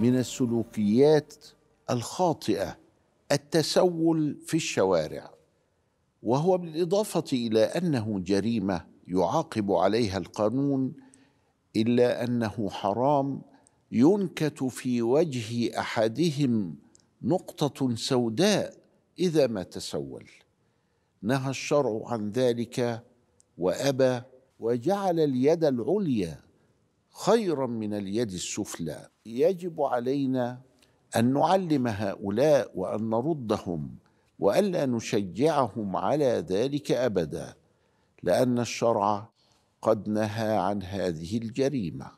من السلوكيات الخاطئه التسول في الشوارع وهو بالاضافه الى انه جريمه يعاقب عليها القانون الا انه حرام ينكت في وجه احدهم نقطه سوداء اذا ما تسول نهى الشرع عن ذلك وابى وجعل اليد العليا خيرا من اليد السفلى يجب علينا ان نعلم هؤلاء وان نردهم والا نشجعهم على ذلك ابدا لان الشرع قد نهى عن هذه الجريمه